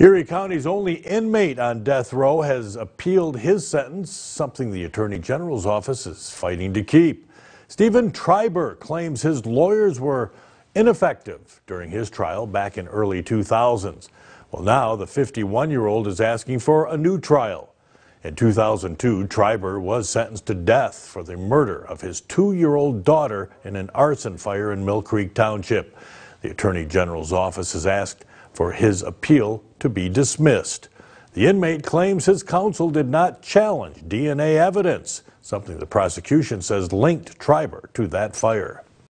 Erie County's only inmate on death row has appealed his sentence, something the Attorney General's office is fighting to keep. Stephen Triber claims his lawyers were ineffective during his trial back in early 2000s. Well, now the 51 year old is asking for a new trial. In 2002, Triber was sentenced to death for the murder of his two year old daughter in an arson fire in Mill Creek Township. The Attorney General's office has asked for his appeal to be dismissed. The inmate claims his counsel did not challenge DNA evidence, something the prosecution says linked Triber to that fire.